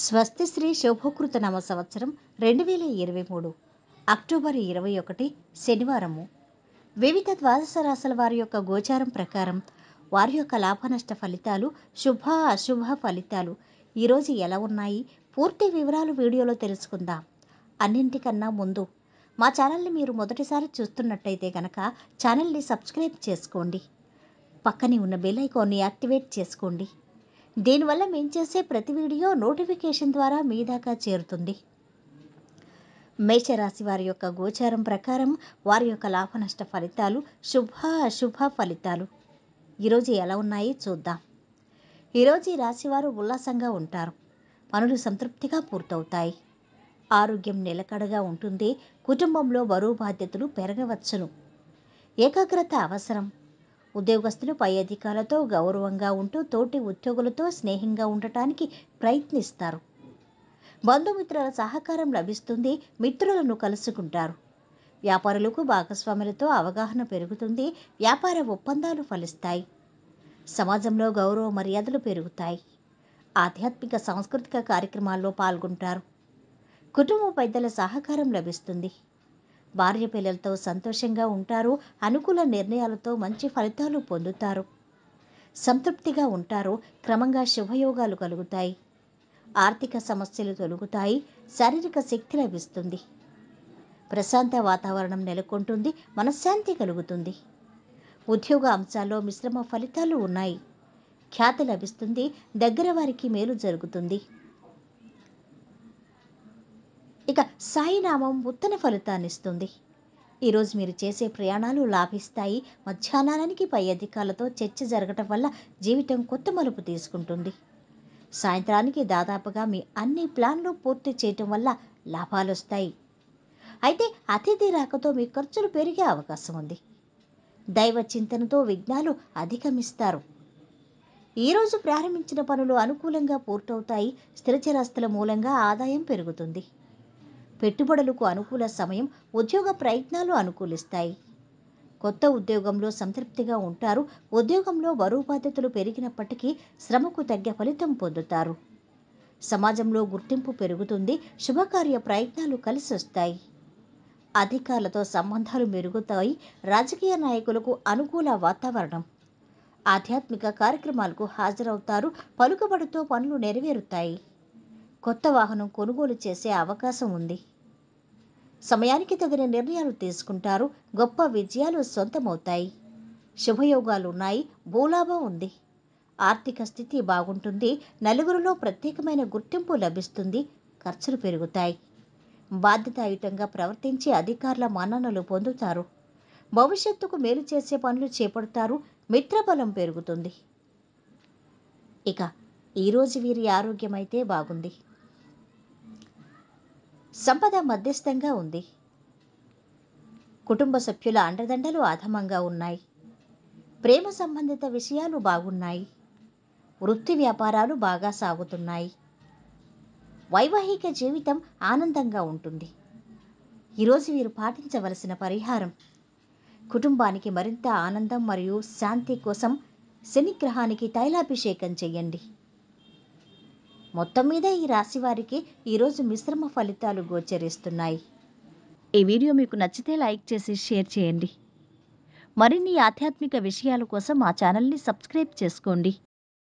స్వస్తి శ్రీ శోభోకృత నామ సంవత్సరం రెండు వేల ఇరవై మూడు అక్టోబర్ ఇరవై ఒకటి శనివారము వివిధ ద్వాదశ రాసుల వారి యొక్క గోచారం ప్రకారం వారి యొక్క లాభనష్ట ఫలితాలు శుభ అశుభ ఫలితాలు ఈరోజు ఎలా ఉన్నాయి పూర్తి వివరాలు వీడియోలో తెలుసుకుందాం అన్నింటికన్నా ముందు మా ఛానల్ని మీరు మొదటిసారి చూస్తున్నట్టయితే కనుక ఛానల్ని సబ్స్క్రైబ్ చేసుకోండి పక్కనే ఉన్న బెల్ ఐకాన్ని యాక్టివేట్ చేసుకోండి దీనివల్ల మేము చేసే ప్రతి వీడియో నోటిఫికేషన్ ద్వారా మీ దాకా చేరుతుంది మేషరాశి వారి యొక్క గోచారం ప్రకారం వారి యొక్క లాభనష్ట ఫలితాలు శుభ అశుభ ఫలితాలు ఈరోజు ఎలా ఉన్నాయి చూద్దాం ఈరోజు ఈ రాశివారు ఉల్లాసంగా ఉంటారు పనులు సంతృప్తిగా పూర్తవుతాయి ఆరోగ్యం నిలకడగా ఉంటుంది కుటుంబంలో బరువు బాధ్యతలు పెరగవచ్చును ఏకాగ్రత అవసరం ఉద్యోగస్తులు పై అధికారులతో గౌరవంగా ఉంటూ తోటి ఉద్యోగులతో స్నేహంగా ఉండటానికి ప్రయత్నిస్తారు బంధుమిత్రుల సహకారం లభిస్తుంది మిత్రులను కలుసుకుంటారు వ్యాపారులకు భాగస్వాములతో అవగాహన పెరుగుతుంది వ్యాపార ఒప్పందాలు ఫలిస్తాయి సమాజంలో గౌరవ మర్యాదలు పెరుగుతాయి ఆధ్యాత్మిక సాంస్కృతిక కార్యక్రమాల్లో పాల్గొంటారు కుటుంబ పెద్దల సహకారం లభిస్తుంది భార్య పిల్లలతో సంతోషంగా ఉంటారు అనుకూల నిర్ణయాలతో మంచి ఫలితాలు పొందుతారు సంతృప్తిగా ఉంటారు క్రమంగా శుభయోగాలు కలుగుతాయి ఆర్థిక సమస్యలు తొలుగుతాయి శారీరక శక్తి లభిస్తుంది ప్రశాంత వాతావరణం నెలకొంటుంది మనశ్శాంతి కలుగుతుంది ఉద్యోగ అంశాల్లో మిశ్రమ ఫలితాలు ఉన్నాయి ఖ్యాతి లభిస్తుంది దగ్గర వారికి మేలు జరుగుతుంది ఇక సాయినామం ఉత్తన ఫలితాన్నిస్తుంది ఈరోజు మీరు చేసే ప్రయాణాలు లాభిస్తాయి మధ్యాహ్నానికి పై అధికారులతో చర్చ జరగటం వల్ల జీవితం కొత్త మలుపు తీసుకుంటుంది సాయంత్రానికి దాదాపుగా మీ అన్ని ప్లాన్లు పూర్తి చేయటం వల్ల లాభాలు వస్తాయి అయితే అతిథి రాకతో మీ ఖర్చులు పెరిగే అవకాశం ఉంది దైవ చింతనతో విఘ్నాలు అధిగమిస్తారు ఈరోజు ప్రారంభించిన పనులు అనుకూలంగా పూర్తవుతాయి స్థిరచరాస్తుల మూలంగా ఆదాయం పెరుగుతుంది పెట్టుబడులకు అనుకూల సమయం ఉద్యోగ ప్రయత్నాలు అనుకూలిస్తాయి కొత్త ఉద్యోగంలో సంతృప్తిగా ఉంటారు ఉద్యోగంలో బరువు బాధ్యతలు పెరిగినప్పటికీ శ్రమకు తగ్గ ఫలితం పొందుతారు సమాజంలో గుర్తింపు పెరుగుతుంది శుభకార్య ప్రయత్నాలు కలిసి వస్తాయి అధికారులతో సంబంధాలు మెరుగుతాయి రాజకీయ నాయకులకు అనుకూల వాతావరణం ఆధ్యాత్మిక కార్యక్రమాలకు హాజరవుతారు పలుకబడితో పనులు నెరవేరుతాయి కొత్త వాహనం కొనుగోలు చేసే అవకాశం ఉంది సమయానికి తగిన నిర్ణయాలు తీసుకుంటారు గొప్ప విజయాలు సొంతమవుతాయి ఉన్నాయి భూలాభం ఉంది ఆర్థిక స్థితి బాగుంటుంది నలుగురిలో ప్రత్యేకమైన గుర్తింపు లభిస్తుంది ఖర్చులు పెరుగుతాయి బాధ్యతాయుతంగా ప్రవర్తించి అధికారుల మన్ననలు పొందుతారు భవిష్యత్తుకు మేలు చేసే పనులు చేపడతారు మిత్రబలం పెరుగుతుంది ఇక ఈరోజు వీరి ఆరోగ్యం అయితే బాగుంది సంపద మధ్యస్థంగా ఉంది కుటుంబ సభ్యుల అండదండలు అధమంగా ఉన్నాయి ప్రేమ సంబంధిత విషయాలు బాగున్నాయి వృత్తి వ్యాపారాలు బాగా సాగుతున్నాయి వైవాహిక జీవితం ఆనందంగా ఉంటుంది ఈరోజు మీరు పాటించవలసిన పరిహారం కుటుంబానికి మరింత ఆనందం మరియు శాంతి కోసం శనిగ్రహానికి తైలాభిషేకం చేయండి మొత్తం మీద ఈ రాశి వారికి ఈరోజు మిశ్రమ ఫలితాలు గోచరిస్తున్నాయి ఈ వీడియో మీకు నచ్చితే లైక్ చేసి షేర్ చేయండి మరిన్ని ఆధ్యాత్మిక విషయాల కోసం మా ఛానల్ని సబ్స్క్రైబ్ చేసుకోండి